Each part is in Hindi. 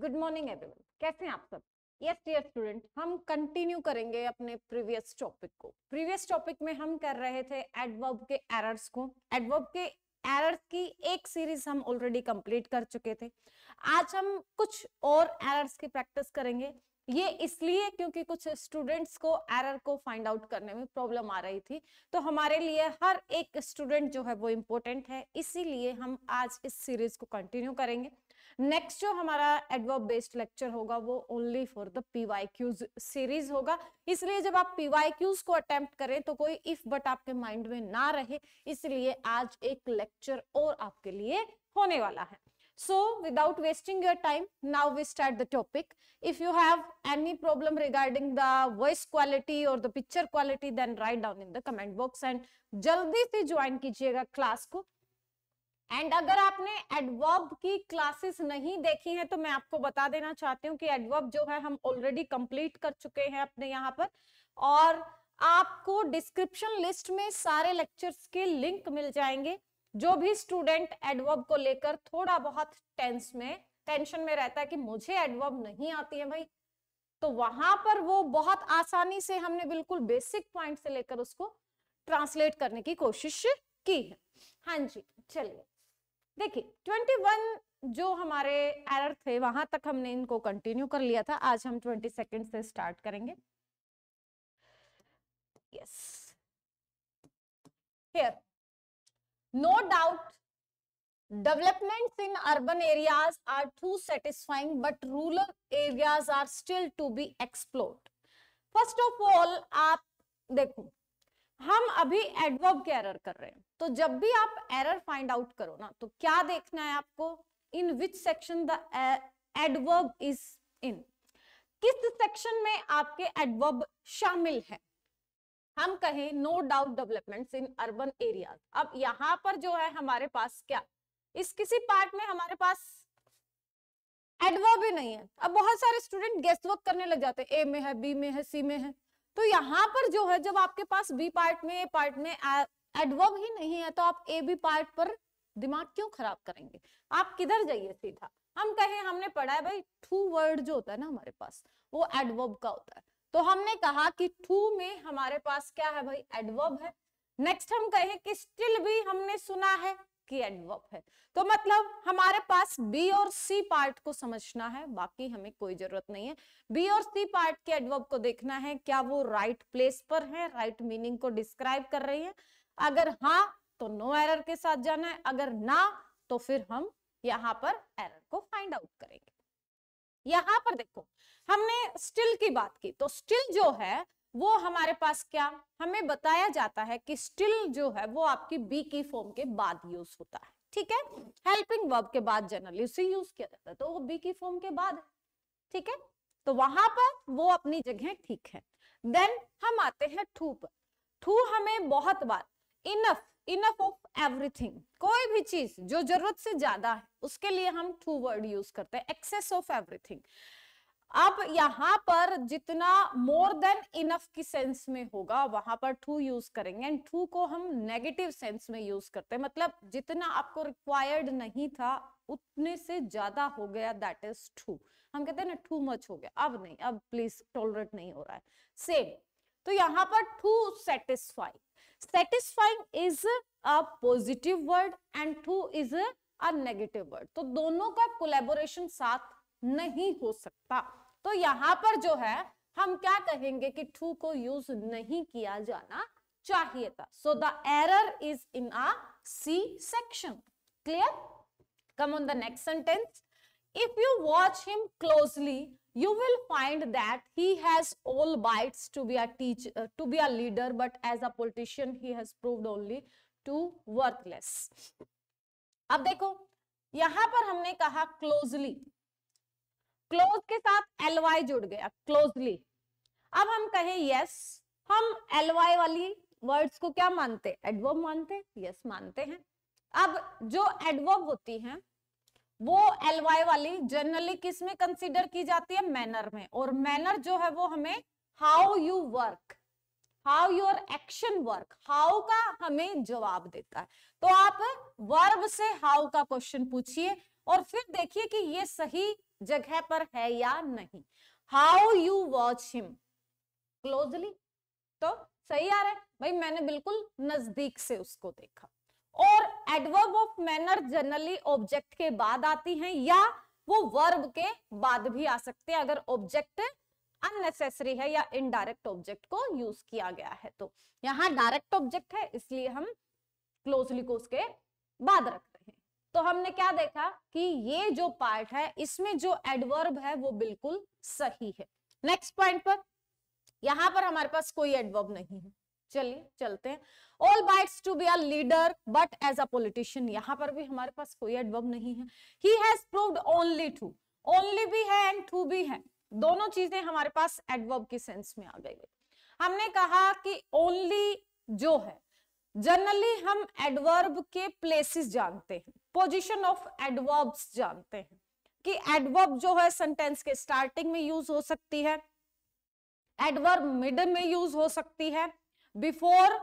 गुड मॉर्निंग एवरीवन कैसे हैं आप सब यस डियर स्टूडेंट हम कंटिन्यू करेंगे अपने प्रीवियस टॉपिक को प्रीवियस टॉपिक में हम कर रहे थे एडवर्ब के एरर्स को एडवर्ब के एरर्स की एक सीरीज हम ऑलरेडी कंप्लीट कर चुके थे आज हम कुछ और एरर्स की प्रैक्टिस करेंगे ये इसलिए क्योंकि कुछ स्टूडेंट्स को एरर को फाइंड आउट करने में प्रॉब्लम आ रही थी तो हमारे लिए हर एक स्टूडेंट जो है वो इम्पोर्टेंट है इसीलिए हम आज इस सीरीज को कंटिन्यू करेंगे नेक्स्ट जो हमारा एडवर्ब बेस्ड लेक्चर होगा वो only for the PYQs series होगा इसलिए जब आप पीवाईक्यूज को अटेम्प्ट करें तो कोई इफ बट आपके माइंड में ना रहे इसलिए आज एक लेक्चर और आपके लिए होने वाला है so without wasting your time now we start the topic if you have any problem regarding the voice quality or the picture quality then write down in the comment box and jaldi se join kijiyega class ko and अगर आपने एडवर्ब की क्लासेस नहीं देखी हैं तो मैं आपको बता देना चाहती हूँ कि एडवर्ब जो है हम ऑलरेडी कंप्लीट कर चुके हैं अपने यहाँ पर और आपको डिस्क्रिप्शन लिस्ट में सारे लेक्चर्स के लिंक मिल जाएंगे जो भी स्टूडेंट एडवर्ब को लेकर थोड़ा बहुत टेंस में टेंशन में रहता है कि मुझे एडवर्ब नहीं आती है भाई तो वहां पर वो बहुत आसानी से हमने बिल्कुल बेसिक पॉइंट से लेकर उसको ट्रांसलेट करने की कोशिश की है हाँ जी चलिए देखिए 21 जो हमारे एरर थे वहां तक हमने इनको कंटिन्यू कर लिया था आज हम 20 सेकंड से स्टार्ट करेंगे yes here no doubt developments in urban areas are too satisfying but rural areas are still to be explored first of all आप देखो हम अभी एडवर्ब के एरर कर रहे हैं तो जब भी आप एरर फाइंड आउट करो ना तो क्या देखना है आपको in which section the adverb is in किस सेक्शन में आपके एडवर्ब शामिल है हम कहें no doubt developments in urban area अब यहाँ पर जो है हमारे पास क्या इस किसी पार्ट में हमारे पास एडवर्ब ही नहीं है अब बहुत सारे स्टूडेंट गेस वर्क करने लग जाते हैं ए में है बी में है सी में है तो यहाँ पर जो है जब आपके पास बी पार्ट में ए पार्ट में uh, एडवर्ब ही नहीं है तो आप ए बी पार्ट पर दिमाग क्यों खराब करेंगे आप किधर जाइए सीधा हम कहें हमने पढ़ा है भाई टू वर्ड जो होता है ना हमारे पास वो एडवर्ब का होता है तो हमने कहा कि टू में हमारे पास क्या है भाई एडवर्ब है नेक्स्ट हम कहें कि स्टिल भी हमने सुना है कि एडवर्ब है तो मतलब हमारे पास बी और सी पार्ट को समझना है बाकी हमें कोई जरूरत नहीं है बी और सी पार्ट के एडवर्ब को देखना है क्या वो राइट right प्लेस पर है राइट right मीनिंग को डिस्क्राइब कर रही है अगर हाँ तो नो एरर के साथ जाना है अगर ना तो फिर हम यहाँ पर एरर को फाइंड आउट करेंगे यहाँ पर देखो हमने स्टिल की बात की तो स्टिल जो है वो हमारे पास क्या हमें बताया जाता है कि स्टिल जो है वो आपकी बी की फॉर्म के बाद यूज होता है ठीक है हेल्पिंग वर्ब के बाद जनरली उसे यूज किया जाता है तो वो बी की फॉर्म के बाद ठीक है तो वहां पर वो अपनी जगह ठीक है देन हम आते हैं ठू पर ठू हमें बहुत बार इनफ इनफ ऑफ एवरीथिंग कोई भी चीज जो जरूरत से ज्यादा है उसके लिए हम टू वर्ड यूज करते हैं एक्सेस ऑफ एवरीथिंग अब यहाँ पर जितना मोर देन इनफ की सेंस में होगा वहां पर टू यूज करेंगे एंड टू को हम नेगेटिव सेंस में यूज करते हैं मतलब जितना आपको रिक्वायर्ड नहीं था उतने से ज्यादा हो गया दैट इज टू हम कहते हैं ना टू मच हो गया अब नहीं अब प्लीज टॉलरेट नहीं हो रहा है सेम तो यहाँ पर too satisfy satisfying is a positive word and through is a negative word तो दोनों का कोलेबोरेशन साथ नहीं हो सकता तो यहाँ पर जो है हम क्या कहेंगे कि टू को यूज नहीं किया जाना चाहिए था so the error is in a C section clear come on the next sentence if you watch him closely you will find that he has all bites to be a teach uh, to be a leader but as a politician he has proved only to worthless ab dekho yahan par humne kaha closely close ke sath ly jud gaya closely ab hum kahe yes hum ly wali words ko kya mante adverb mante yes, mante hain ab jo adverb hoti hain वो एलवाई वाली जनरली किस में कंसिडर की जाती है मैनर में और मैनर जो है वो हमें how you work how your action work how का हमें जवाब देता है तो आप वर्ब से हाउ का क्वेश्चन पूछिए और फिर देखिए कि ये सही जगह पर है या नहीं how you watch him closely तो सही आ रहा है भाई मैंने बिल्कुल नजदीक से उसको देखा और adverb of manner generally object के बाद आती हैं या वो वर्ब के बाद भी आ सकते हैं अगर ऑब्जेक्ट अननेसेसरी है या इनडायरेक्ट ऑब्जेक्ट को यूज किया गया है तो यहाँ डायरेक्ट ऑब्जेक्ट है इसलिए हम क्लोजली को उसके बाद रखते हैं तो हमने क्या देखा कि ये जो पार्ट है इसमें जो एडवर्ब है वो बिल्कुल सही है नेक्स्ट पॉइंट पर यहां पर हमारे पास कोई एडवर्ब नहीं है चलिए चलते हैं all bites to be a leader but as a politician यहाँ पर भी हमारे पास कोई एडवर्ब नहीं है he has proved only too only भी है एंड टू भी है दोनों चीजें हमारे पास एडवर्ब के सेंस में आ गई हमने कहा कि ओनली जो है जनरली हम एडवर्ब के प्लेसेस जानते हैं पोजीशन ऑफ एडवर्ब्स जानते हैं कि एडवर्ब जो है सेंटेंस के स्टार्टिंग में यूज हो सकती है एडवर्ब मिड में यूज हो सकती है बिफोर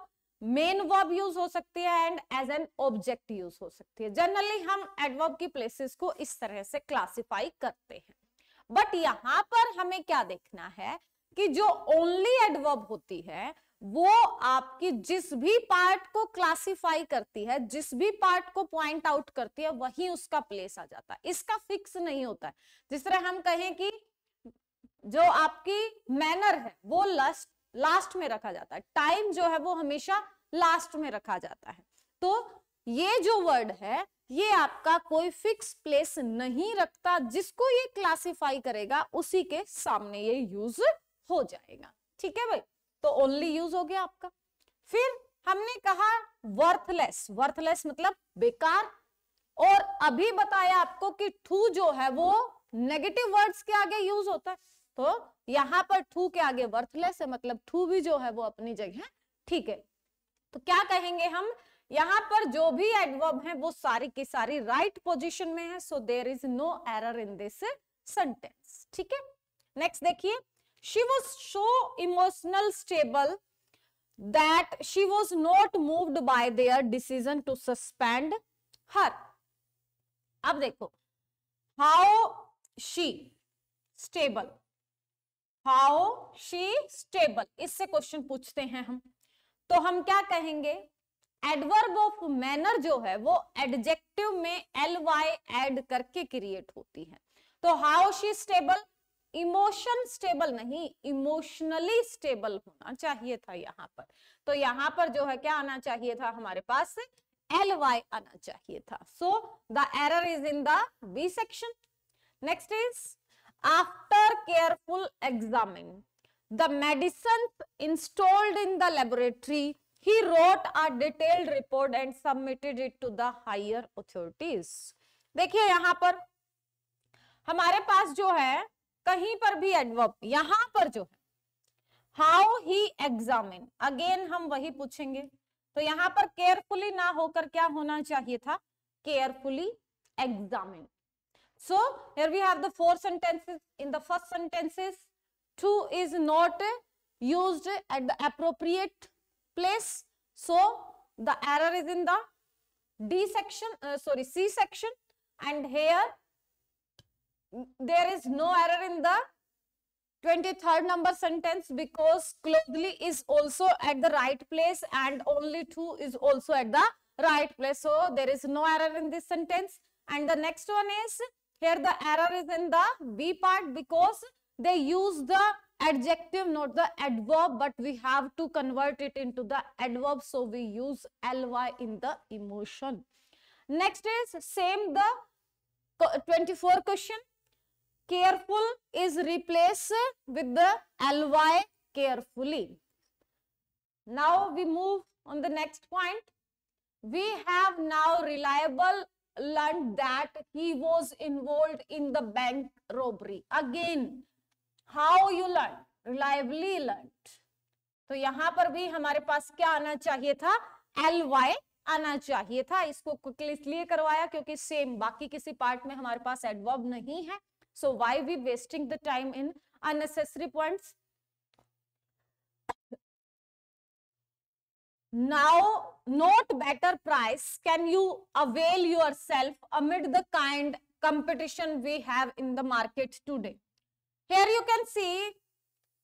मेन वर्ब यूज हो सकती है and as an object use हो सकती है जनरली हम एडवर्ब की प्लेसेस को इस तरह से क्लासिफाई करते हैं बट यहाँ पर हमें क्या देखना है कि जो ओनली एडवर्ब होती है वो आपकी जिस भी पार्ट को क्लासिफाई करती है जिस भी पार्ट को पॉइंट आउट करती है वही उसका प्लेस आ जाता है इसका फिक्स नहीं होता है जिस तरह हम कहें कि जो आपकी मैनर है वो लस्ट लास्ट में रखा जाता है टाइम जो है वो हमेशा लास्ट में रखा जाता है तो ये जो वर्ड है ये आपका कोई फिक्स प्लेस नहीं रखता जिसको ये क्लासिफाई करेगा उसी के सामने ये यूज हो जाएगा ठीक है भाई तो ओनली यूज हो गया आपका फिर हमने कहा वर्थलेस वर्थलेस मतलब बेकार और अभी बताया आपको कि ठू जो है वो नेगेटिव वर्ड्स के आगे यूज होता है तो यहाँ पर टू के आगे वर्थलेस है मतलब टू भी जो है वो अपनी जगह ठीक है तो क्या कहेंगे हम यहाँ पर जो भी एडवर्ब है वो सारी की सारी राइट right पोजिशन में है so there is no error in this sentence ठीक है नेक्स्ट देखिए she was so emotional stable that she was not moved by their decision to suspend her अब देखो how she stable how she stable इससे क्वेश्चन पूछते हैं हम तो हम क्या कहेंगे एडवर्ब ऑफ मैनर जो है वो एडजेक्टिव में एल वाई एड करके क्रिएट होती है तो how she stable emotion stable नहीं इमोशनली स्टेबल होना चाहिए था यहाँ पर तो यहाँ पर जो है क्या आना चाहिए था हमारे पास एल वाई आना चाहिए था so the error is in the B section next is after careful examining the medicines installed in the laboratory, he wrote a detailed report and submitted it to the higher authorities. देखिए यहाँ पर हमारे पास जो है कहीं पर भी एडवर्ब यहाँ पर जो है हाउ ही एग्जामिन अगेन हम वही पूछेंगे तो यहाँ पर केयरफुली ना होकर क्या होना चाहिए था carefully examine So, here we have the four sentences. In the first sentences, two is not used at the appropriate place. So, the error is in the D section, uh, sorry, C section and here there is no error in the 23rd number sentence because closely is also at the right place and only two is also at the right place. So, there is no error in this sentence. And the next one is here the error is in the B part because they use the adjective not the adverb but we have to convert it into the adverb so we use ly in the emotion next is same the 24 question careful is replaced with the ly carefully now we move on the next point we have now reliable learned that he was involved in the bank robbery. Again, how you learn reliably learned. तो यहां पर भी हमारे पास क्या आना चाहिए था एल वाई आना चाहिए था इसको क्विकली इसलिए करवाया क्योंकि सेम बाकी किसी पार्ट में हमारे पास एडवर्ब नहीं है so why we wasting the time in unnecessary points now note better price can you avail yourself amid the kind competition we have in the market today here you can see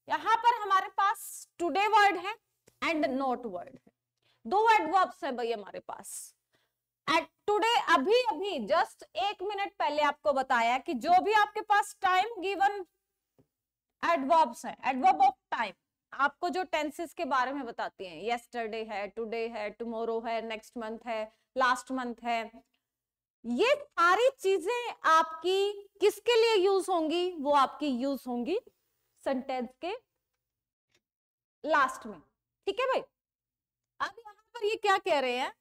yahan par hamare paas today word hai and not word hai do adverbs hai bhai hamare paas at today अभी अभी जस्ट एक मिनट पहले आपको बताया कि जो भी आपके पास टाइम गिवन एडवर्ब्स है एडवर्ब ऑफ टाइम आपको जो टेंसेस के बारे में बताती हैं येस्टरडे है टुडे है टुमारो है नेक्स्ट मंथ है लास्ट मंथ है ये सारी चीजें आपकी किसके लिए यूज होंगी वो आपकी यूज होंगी सेंटेंस के लास्ट में ठीक है भाई अब यहाँ पर ये क्या कह रहे हैं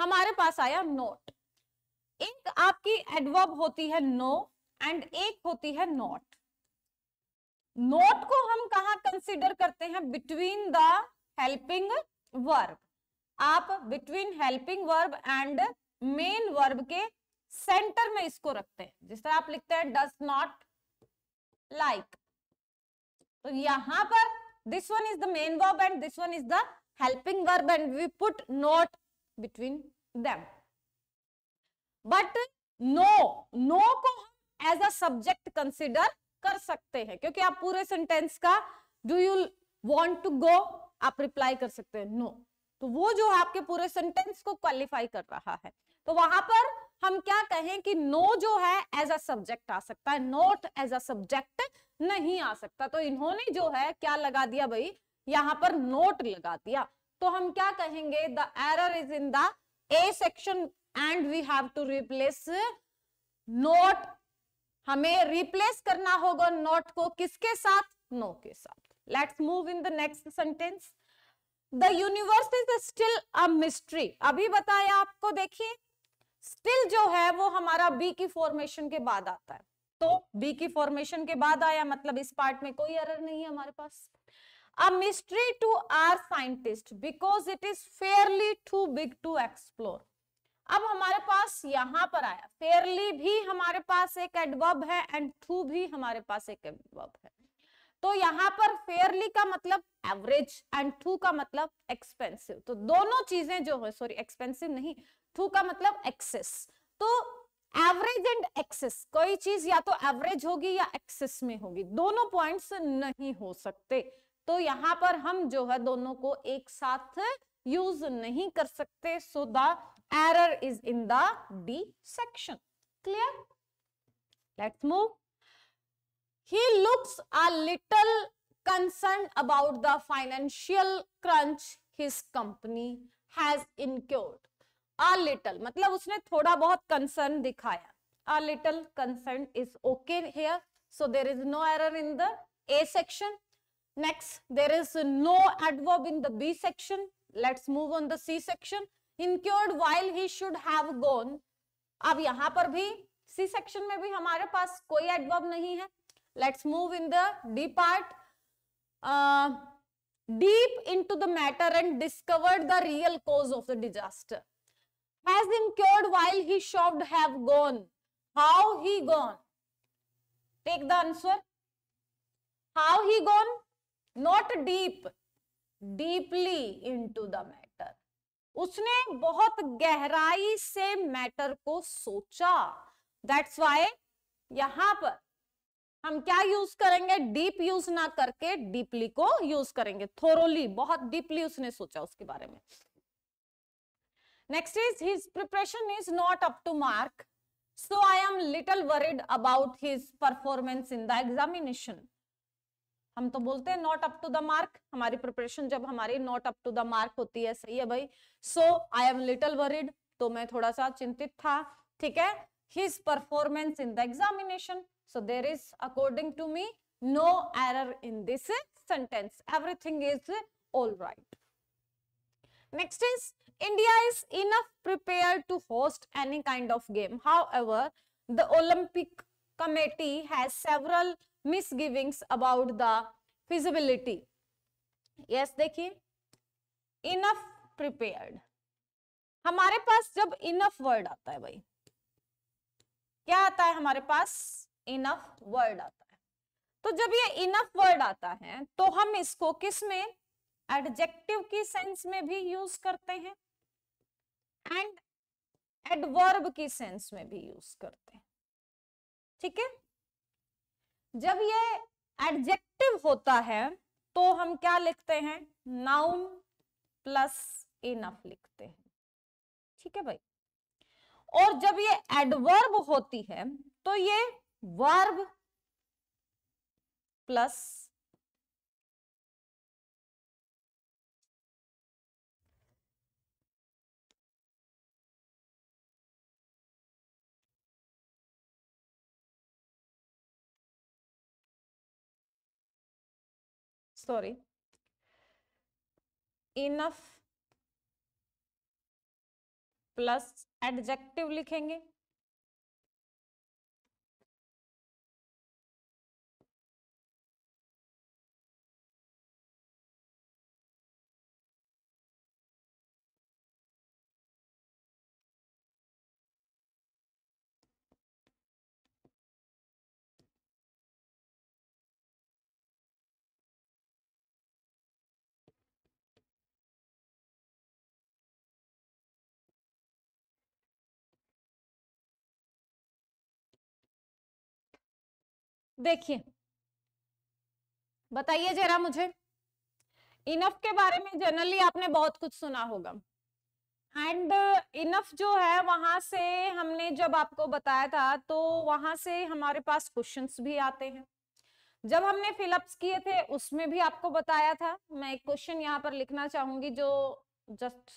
हमारे पास आया नोट एक आपकी एडवर्ब होती है नो एंड एक होती है नॉट नोट को हम कहा कंसिडर करते हैं बिटवीन द हेल्पिंग वर्ब आप between helping verb and main verb के सेंटर में इसको रखते हैं जिस तरह आप लिखते हैं डस नॉट लाइक तो यहां पर this one is the main verb and this one is the verb and we put put between between but no no को हम एज अ सब्जेक्ट कंसिडर कर सकते हैं क्योंकि आप पूरे सेंटेंस का do you want to go आप रिप्लाई कर सकते हैं नो no. तो वो जो है आपके पूरे सेंटेंस को क्वालिफाई कर रहा है तो वहां पर हम क्या कहें कि नो जो है एज अ सब्जेक्ट आ सकता है नॉट एज अ सब्जेक्ट नहीं आ सकता तो इन्होंने जो है क्या लगा दिया भाई यहाँ पर नोट लगा दिया तो हम क्या कहेंगे the error is in the A section and we have to replace not हमें रिप्लेस करना होगा नॉट को किसके साथ नो no के साथ let's move in the next sentence the universe is still a mystery अभी बताया आपको देखिए स्टिल जो है वो हमारा बी की फॉर्मेशन के बाद आता है तो बी की फॉर्मेशन के बाद आया मतलब इस पार्ट में कोई एरर नहीं है हमारे पास a mystery to our scientist because it is fairly too big to explore अब हमारे पास यहाँ पर आया फेयरली भी हमारे पास एक एडवर्ब है एंड थ्रू भी हमारे पास एक एडवर्ब है तो यहाँ पर फेयरली का मतलब एवरेज एंड थ्रू का मतलब एक्सपेंसिव तो दोनों चीजें जो है सॉरी एक्सपेंसिव नहीं थ्रू का मतलब एक्सेस तो एवरेज एंड एक्सेस कोई चीज या तो एवरेज होगी या एक्सेस में होगी दोनों पॉइंट्स नहीं हो सकते तो यहाँ पर हम जो है दोनों को एक साथ यूज नहीं कर सकते so the error is in the D section. Clear? Let's move. He looks a little concerned about the financial crunch his company has incurred. A little, मतलब उसने थोड़ा बहुत concern दिखाया. A little concern is okay here. So there is no error in the A section. Next, there is no adverb in the B section. Let's move on the C section. Incurred while he should have gone अब यहां पर भी सी सेक्शन में भी हमारे पास कोई एडवर्ब नहीं है let's move in the D part deep into the matter and discovered the real cause of the disaster has incurred while he should have gone how he gone take the answer how he gone not deep deeply into the matter उसने बहुत गहराई से मैटर को सोचा दैट्स वाई यहां पर हम क्या यूज करेंगे डीप यूज ना करके डीपली को यूज करेंगे थोरोली बहुत डीपली उसने सोचा उसके बारे में next is his preparation is not up to mark so I am little worried about his performance in the examination हम तो बोलते हैं not up to the mark हमारी प्रिपरेशन जब हमारी not up to the mark होती है सही है भाई so I am little worried तो मैं थोड़ा सा चिंतित था ठीक है his performance in the examination so there is according to me no error in this sentence everything is all right next is india is enough prepared to host any kind of game however the Olympic committee has several misgivings about the feasibility yes देखिए enough prepared हमारे पास जब इनफ वर्ड आता है भाई क्या आता है हमारे पास इनफ वर्ड आता है तो जब ये इनफ वर्ड आता है तो हम इसको किस में एडजेक्टिव की सेंस में भी यूज करते हैं एंड एडवर्ब की सेंस में भी यूज करते हैं ठीक है जब ये एडजेक्टिव होता है तो हम क्या लिखते हैं नाउन प्लस इनफ लिखते हैं ठीक है भाई और जब ये एडवर्ब होती है तो ये verb plus sorry enough plus adjective लिखेंगे देखिए बताइए जरा मुझे इनफ के बारे में जनरली आपने बहुत कुछ सुना होगा एंड इनफ जो है वहां से हमने जब आपको बताया था तो वहां से हमारे पास क्वेश्चंस भी आते हैं जब हमने फिलअप्स किए थे उसमें भी आपको बताया था मैं एक क्वेश्चन यहाँ पर लिखना चाहूंगी जो जस्ट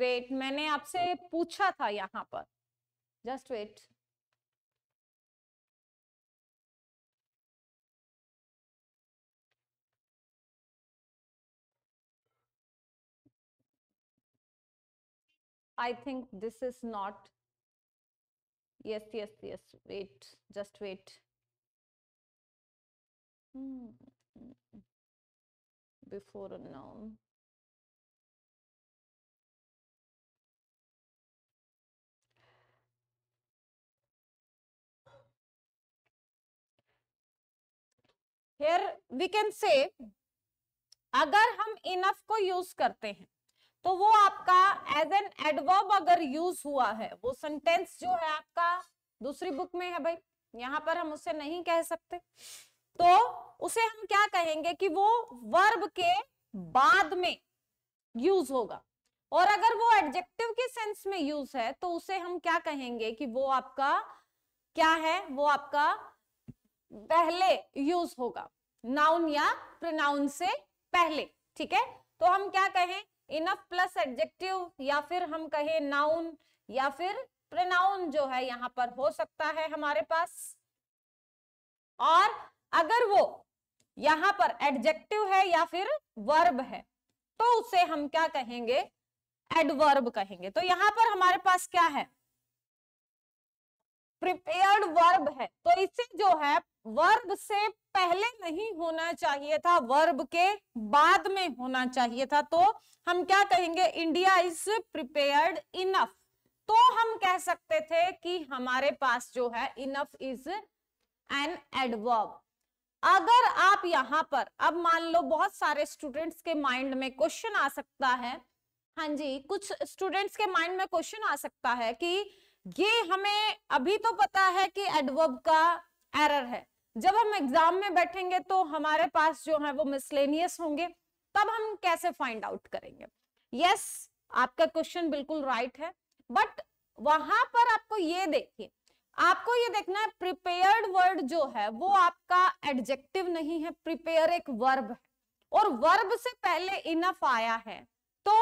वेट मैंने आपसे पूछा था यहाँ पर just wait I think this is not. Yes, yes, yes. Wait, just wait. Hmm. Before a noun. Here we can say अगर हम इनफ को करते हैं तो वो आपका एज एन एडवर्ब अगर यूज हुआ है वो सेंटेंस जो है आपका दूसरी बुक में है भाई यहाँ पर हम उसे नहीं कह सकते तो उसे हम क्या कहेंगे कि वो वर्ब के बाद में यूज होगा और अगर वो एडजेक्टिव के सेंस में यूज है तो उसे हम क्या कहेंगे कि वो आपका क्या है वो आपका पहले यूज होगा नाउन या प्रोनाउन से पहले ठीक है तो हम क्या कहें इनफ प्लस एडजेक्टिव या फिर हम कहें नाउन या फिर प्रोनाउन जो है यहाँ पर हो सकता है हमारे पास और अगर वो यहाँ पर एडजेक्टिव है या फिर वर्ब है तो उसे हम क्या कहेंगे एडवर्ब कहेंगे तो यहाँ पर हमारे पास क्या है प्रिपेयर्ड वर्ब है तो इसे जो है वर्ब से पहले नहीं होना चाहिए था वर्ब के बाद में होना चाहिए था तो हम क्या कहेंगे इंडिया इज प्रिपेयर्ड इनफ तो हम कह सकते थे कि हमारे पास जो है इनफ इज एन एडवर्ब अगर आप यहाँ पर अब मान लो बहुत सारे स्टूडेंट्स के माइंड में क्वेश्चन आ सकता है हाँ जी कुछ स्टूडेंट्स के माइंड में क्वेश्चन आ सकता है कि ये हमें अभी तो पता है कि एडवर्ब का एरर है जब हम एग्जाम में बैठेंगे तो हमारे पास जो है वो मिसलेनियस होंगे तब हम कैसे फाइंड आउट करेंगे यस yes, आपका क्वेश्चन बिल्कुल राइट है बट वहां पर आपको ये देखिए आपको ये देखना है प्रिपेयर्ड वर्ड जो है वो आपका एडजेक्टिव नहीं है प्रिपेयर एक वर्ब है और वर्ब से पहले इनफ आया है तो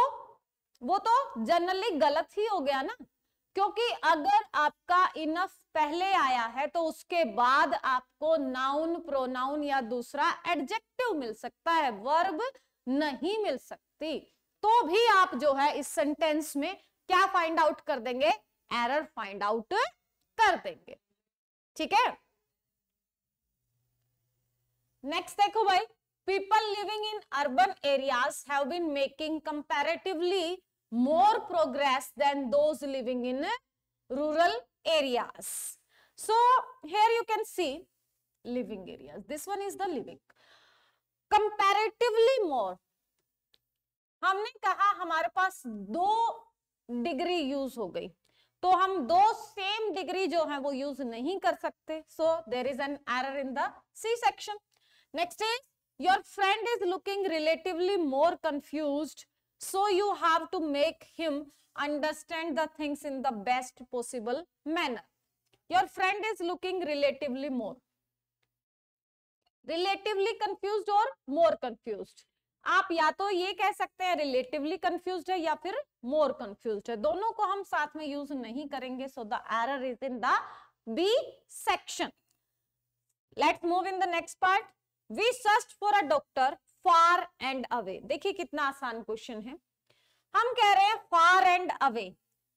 वो तो जनरली गलत ही हो गया ना क्योंकि अगर आपका इनफ पहले आया है तो उसके बाद आपको नाउन प्रोनाउन या दूसरा एडजेक्टिव मिल सकता है वर्ब नहीं मिल सकती तो भी आप जो है इस सेंटेंस में क्या फाइंड आउट कर देंगे एरर फाइंड आउट कर देंगे ठीक है नेक्स्ट देखो भाई people living in urban areas have been making comparatively more progress than those living in rural areas. So here you can see living areas. This one is the living. Comparatively more. हमने कहा हमारे पास दो डिग्री यूज हो गई तो हम दो सेम डिग्री जो है वो यूज नहीं कर सकते so there is an error in the C section next is your friend is looking relatively more confused so you have to make him understand the things in the best possible manner your friend is looking relatively more relatively confused or more confused आप या तो ये कह सकते हैं रिलेटिवली कंफ्यूज है या फिर मोर कंफ्यूज है दोनों को हम साथ में यूज नहीं करेंगे so the error is in the B section let's move in the next part we searched for a doctor far and away देखिए कितना आसान क्वेश्चन है हम कह रहे हैं फार एंड अवे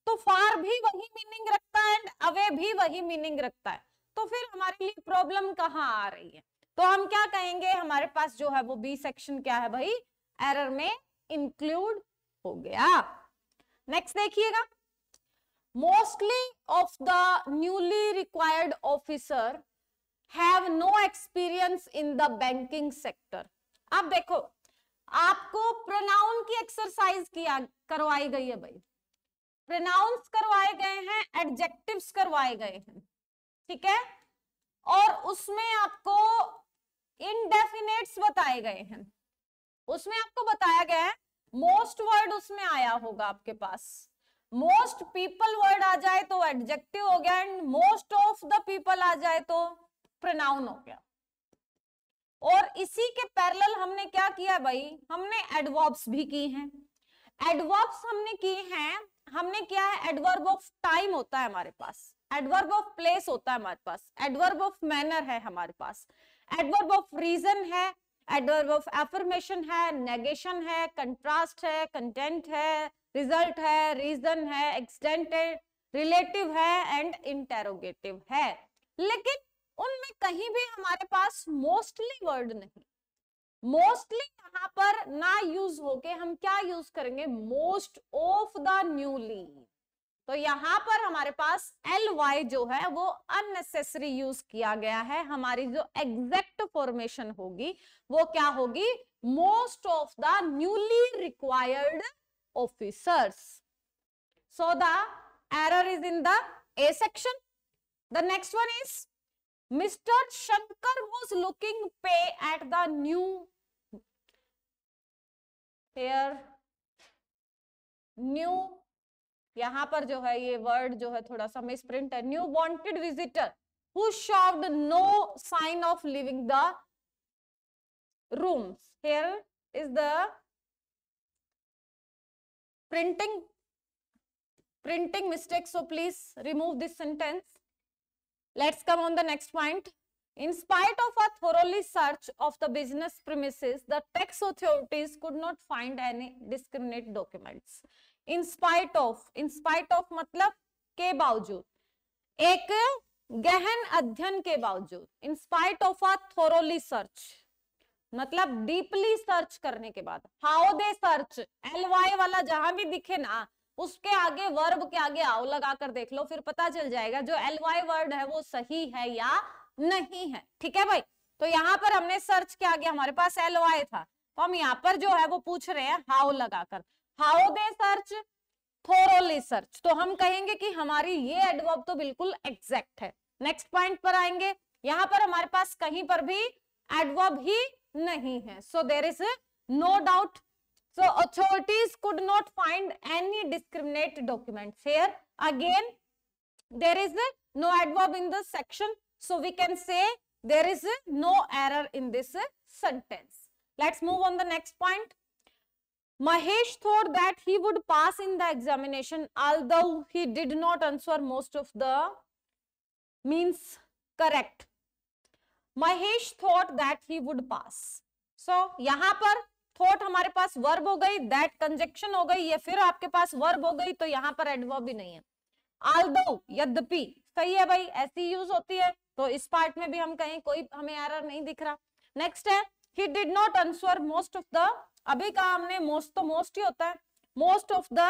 तो फार भी वही मीनिंग रखता है एंड अवे भी वही मीनिंग रखता है तो फिर हमारे लिए प्रॉब्लम कहाँ आ रही है तो हम क्या कहेंगे हमारे पास जो है वो बी सेक्शन क्या है भाई एरर में इंक्लूड हो गया नेक्स्ट देखिएगा mostly of the newly required officer have no experience in the banking sector अब देखो आपको प्रोनाउन की एक्सरसाइज किया करवाई गई है भाई प्रोनाउंस करवाए गए हैं एडजेक्टिव्स करवाए गए हैं ठीक है और उसमें आपको इनडेफिनेट्स बताए गए हैं उसमें आपको बताया गया है मोस्ट वर्ड उसमें आया होगा आपके पास मोस्ट पीपल वर्ड आ जाए तो एडजेक्टिव हो गया and most of the people आ जाए तो प्रोनाउन हो गया और इसी के पैरेलल हमने क्या किया भाई हमने एडवर्ब्स भी की हैं एडवर्ब्स हमने की हैं हमने क्या है एडवर्ब ऑफ टाइम होता है हमारे पास एडवर्ब ऑफ प्लेस होता है हमारे पास एडवर्ब ऑफ मैनर है हमारे पास एडवर्ब ऑफ रीजन है एडवर्ब ऑफ एफर्मेशन है नेगेशन है कंट्रास्ट है कंटेंट है रिजल्ट है रीजन है एक्सटेंट है रिलेटिव है एंड इंटेरोगेटिव है लेकिन उनमें कहीं भी हमारे पास मोस्टली वर्ड नहीं मोस्टली यहाँ पर ना यूज होके हम क्या यूज करेंगे मोस्ट ऑफ द न्यूली तो यहाँ पर हमारे पास एल वाई जो है वो अननेसेसरी यूज किया गया है हमारी जो एग्जैक्ट फॉर्मेशन होगी वो क्या होगी most of the newly required officers so the error is in the A section the next one is mister Shankar was looking पे at the new hair new यहां पर जो है ये वर्ड जो है थोड़ा सा मिस प्रिंट है new wanted visitor who showed no sign of leaving the room here is the printing printing mistake so please remove this sentence Let's come on the next point. In spite of a thoroughly search of the business premises, the tax authorities could not find any discriminate documents. In spite of, in spite of matlab ke bawajood ek गहन adhyan ke bawajood in spite of a thoroughly search मतलब डीपली सर्च करने के बाद how they search L Y वाला जहां भी दिखे ना उसके आगे वर्ब के आगे आओ लगा कर देख लो फिर पता चल जाएगा जो एल वाई वर्ड है वो सही है या नहीं है ठीक है भाई तो यहाँ पर हमने सर्च के आगे हमारे पास एल वाई था तो हम यहाँ पर जो है वो पूछ रहे हैं हाउ लगाकर how they search thoroughly search तो हम कहेंगे कि हमारी ये एडवर्ब तो बिल्कुल एग्जैक्ट है नेक्स्ट पॉइंट पर आएंगे यहाँ पर हमारे पास कहीं पर भी एडवर्ब ही नहीं है so there is no doubt So authorities could not find any discriminate documents. Here again, there is no adverb in the section. So we can say there is no error in this uh, sentence. Let's move on the next point. Mahesh thought that he would pass in the examination although he did not answer most of the means correct. Mahesh thought that he would pass. So, यहाँ थॉट हमारे पास वर्ब हो गई दैट कंजेक्शन हो गई या फिर आपके पास वर्ब हो गई तो यहाँ पर एडवर्ब भी नहीं है आल दो यद्यपि सही है भाई ऐसी यूज होती है तो इस पार्ट में भी हम कहें कोई हमें एरर नहीं दिख रहा नेक्स्ट है he did not answer most of the अभी का हमने मोस्ट तो मोस्ट ही होता है मोस्ट ऑफ द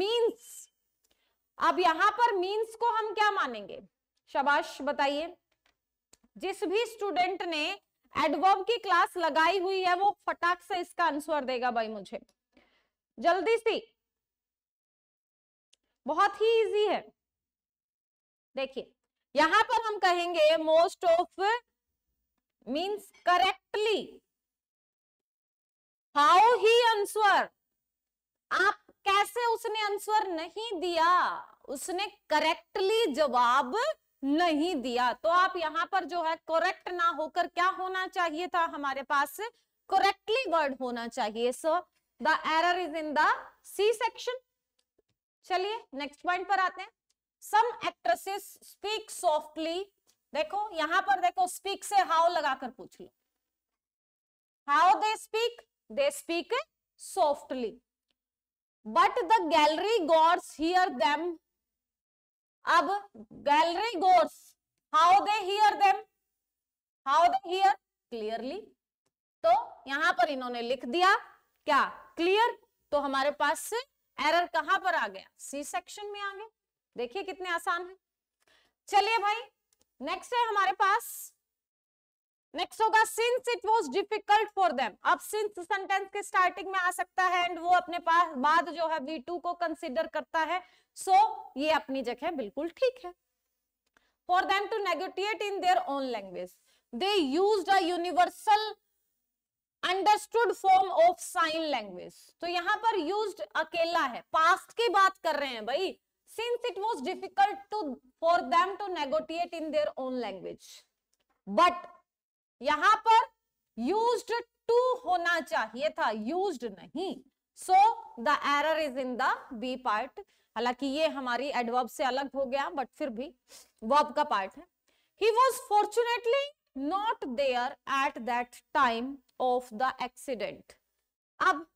मीन्स अब यहां पर मीन्स को हम क्या मानेंगे शबाश बताइए जिस भी स्टूडेंट ने एडवर्ब की क्लास लगाई हुई है वो फटाक से इसका आंसर देगा भाई मुझे जल्दी सी बहुत ही इजी है देखिए यहां पर हम कहेंगे most of means correctly how he answer आप कैसे उसने आंसर नहीं दिया उसने करेक्टली जवाब नहीं दिया तो आप यहाँ पर जो है करेक्ट ना होकर क्या होना चाहिए था हमारे पास करेक्टली वर्ड होना चाहिए so the error is in the C section चलिए नेक्स्ट पॉइंट पर आते हैं सम एक्ट्रेसेस स्पीक सॉफ्टली देखो यहां पर देखो स्पीक से हाउ लगाकर पूछ लो how they speak they speak softly but the gallery gods hear them अब gallery goats how they hear them how they hear clearly तो यहां पर इन्होंने लिख दिया क्या क्लियर तो हमारे पास से एरर कहां पर आ गया सी सेक्शन में आ गए देखिए कितने आसान है चलिए भाई नेक्स्ट है हमारे पास नेक्स्ट होगा since it was difficult for them अब सिंस सेंटेंस के स्टार्टिंग में आ सकता है एंड वो अपने पास बाद जो है वी टू को कंसिडर करता है सो so, ये अपनी जगह बिल्कुल ठीक है for them to negotiate in their own language they use a universal understood form of sign language तो यहाँ पर यूज अकेला है पास्ट की बात कर रहे हैं भाई since it was difficult to for them to negotiate in their own language but यहां पर यूज्ड टू होना चाहिए था यूज्ड नहीं so the error is in the B part हालांकि ये हमारी एडवर्ब से अलग हो गया बट फिर भी वर्ब का पार्ट है he was fortunately not there at that time of the accident अब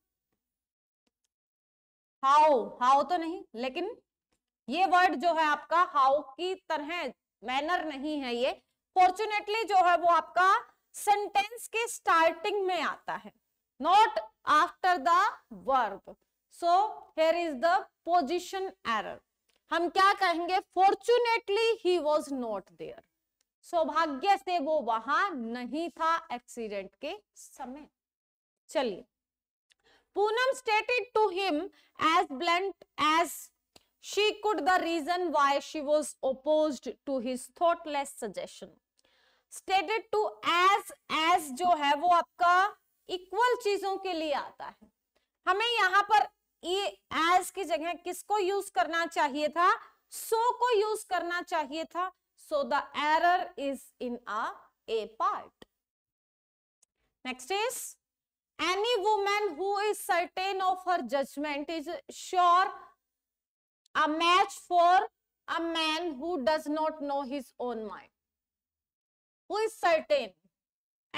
हाउ हाउ तो नहीं लेकिन ये वर्ड जो है आपका हाउ की तरह मैनर नहीं है ये फॉर्चुनेटली जो है वो आपका सेंटेंस के स्टार्टिंग में आता है not after the verb so here is the position error हम क्या कहेंगे fortunately he was not there सौभाग्य से वो वहां नहीं था एक्सीडेंट के समय चलिए Poonam stated to him as blunt as she could the reason why she was opposed to his thoughtless suggestion stated to as as जो है वो आपका इक्वल चीजों के लिए आता है हमें यहाँ पर ये एज की जगह किसको यूज करना चाहिए था सो so को यूज करना चाहिए था so the error is in a A part next is any women who is certain of her judgement is sure a match for a man who does not know his own mind who is certain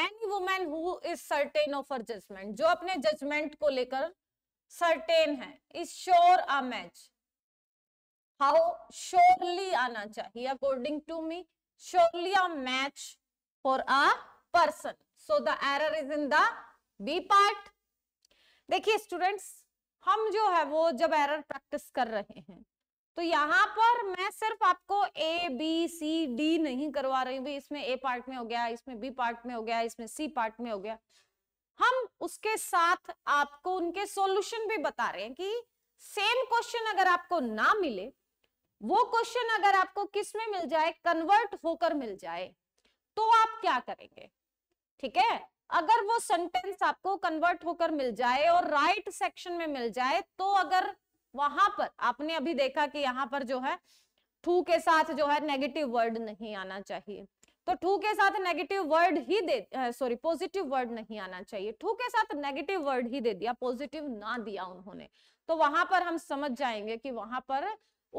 any women who is certain of her judgement जो अपने जजमेंट को लेकर सर्टेन है is sure a match how surely आना चाहिए according to me surely a match for a person so the error is in the B part देखिए स्टूडेंट्स हम जो है वो जब एरर प्रैक्टिस कर रहे हैं तो यहाँ पर मैं सिर्फ आपको ए बी सी डी नहीं करवा रही हूँ इसमें ए पार्ट में हो गया इसमें बी पार्ट में हो गया इसमें सी पार्ट में हो गया हम उसके साथ आपको उनके सॉल्यूशन भी बता रहे हैं कि सेम क्वेश्चन अगर आपको ना मिले वो क्वेश्चन अगर आपको किस में मिल जाए कन्वर्ट होकर मिल जाए तो आप क्या करेंगे ठीक है अगर वो सेंटेंस आपको कन्वर्ट होकर मिल जाए और राइट right सेक्शन में मिल जाए तो अगर वहां पर आपने अभी देखा कि यहाँ पर जो है टू के साथ जो है नेगेटिव वर्ड नहीं आना चाहिए तो टू के साथ नेगेटिव वर्ड ही दे सॉरी पॉजिटिव वर्ड नहीं आना चाहिए टू के साथ नेगेटिव वर्ड ही दे दिया पॉजिटिव ना दिया उन्होंने तो वहां पर हम समझ जाएंगे कि वहां पर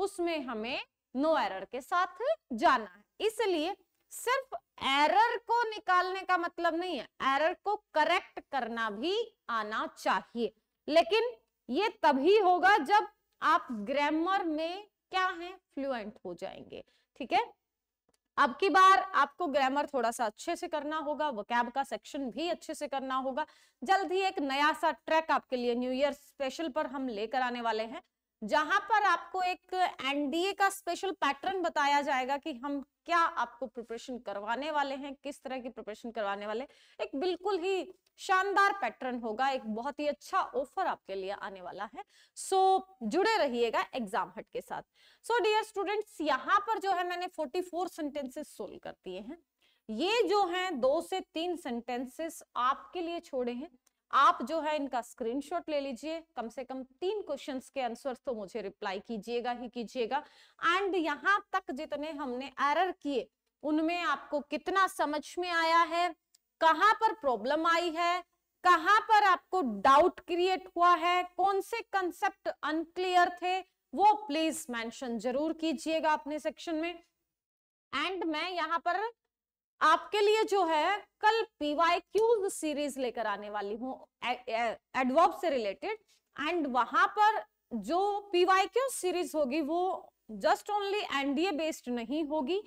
उसमें हमें नो no एरर के साथ जाना है इसलिए सिर्फ एरर को निकालने का मतलब नहीं है एरर को करेक्ट करना भी आना चाहिए लेकिन ये तभी होगा जब आप ग्रामर में क्या है फ्लुएंट हो जाएंगे ठीक है अब की बार आपको ग्रामर थोड़ा सा अच्छे से करना होगा वकैब का सेक्शन भी अच्छे से करना होगा जल्द ही एक नया सा ट्रैक आपके लिए न्यू ईयर स्पेशल पर हम लेकर आने वाले हैं जहां पर आपको एक एनडीए का स्पेशल पैटर्न बताया जाएगा कि हम क्या आपको प्रिपरेशन करवाने वाले हैं किस तरह की प्रिपरेशन करवाने वाले एक बिल्कुल ही शानदार पैटर्न होगा एक बहुत ही अच्छा ऑफर आपके लिए आने वाला है सो so, जुड़े रहिएगा एग्जाम हट के साथ सो डियर स्टूडेंट्स यहाँ पर जो है मैंने 44 सेंटेंसेस सोल्व कर दिए हैं ये जो है दो से तीन सेंटेंसेस आपके लिए छोड़े हैं आप जो है इनका स्क्रीनशॉट ले लीजिए कम से कम तीन क्वेश्चंस के आंसर्स तो मुझे रिप्लाई कीजिएगा ही कीजिएगा एंड यहाँ तक जितने हमने एरर किए उनमें आपको कितना समझ में आया है कहां पर प्रॉब्लम आई है कहां पर आपको डाउट क्रिएट हुआ है कौन से कंसेप्ट अनक्लियर थे वो प्लीज मेंशन जरूर कीजिएगा अपने सेक्शन में एंड मैं यहाँ पर आपके लिए जो है कल पीवाई क्यूज सीरीज लेकर आने वाली हूँ एडवर्ब से रिलेटेड एंड वहां पर जो पीवाई क्यू सीरीज होगी वो जस्ट ओनली एनडीए बेस्ड नहीं होगी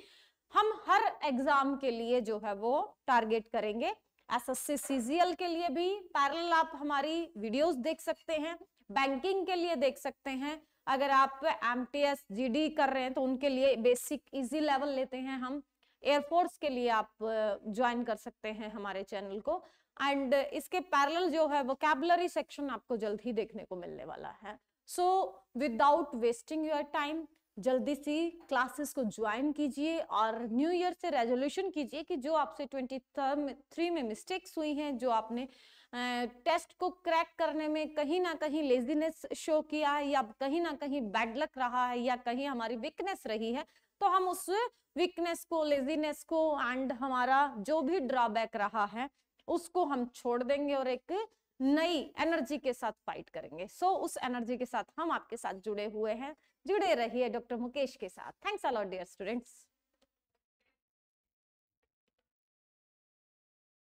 हम हर एग्जाम के लिए जो है वो टारगेट करेंगे एसएससी के लिए भी पैरेलल आप हमारी वीडियोस देख सकते हैं बैंकिंग के लिए देख सकते हैं अगर आप M T S G D कर रहे हैं तो उनके लिए बेसिक इजी लेवल लेते हैं हम एयरफोर्स के लिए आप ज्वाइन कर सकते हैं हमारे चैनल को एंड इसके पैरल जो है वो सेक्शन आपको जल्द ही देखने को मिलने वाला है so without wasting your time जल्दी सी क्लासेस को ज्वाइन कीजिए और न्यू ईयर से रेजोल्यूशन कीजिए कि जो आपसे ट्वेंटी थ्री में मिस्टेक्स हुई हैं जो आपने टेस्ट को क्रैक करने में कहीं ना कहीं लेजीनेस शो किया है या कहीं ना कहीं बैड लक रहा है या कहीं हमारी वीकनेस रही है तो हम उस वीकनेस को लेजीनेस को एंड हमारा जो भी ड्रॉबैक रहा है उसको हम छोड़ देंगे और एक नई एनर्जी के साथ फाइट करेंगे सो so, उस एनर्जी के साथ हम आपके साथ जुड़े हुए हैं जुड़े रहिए डॉक्टर मुकेश के साथ थैंक्स अलॉट डियर स्टूडेंट्स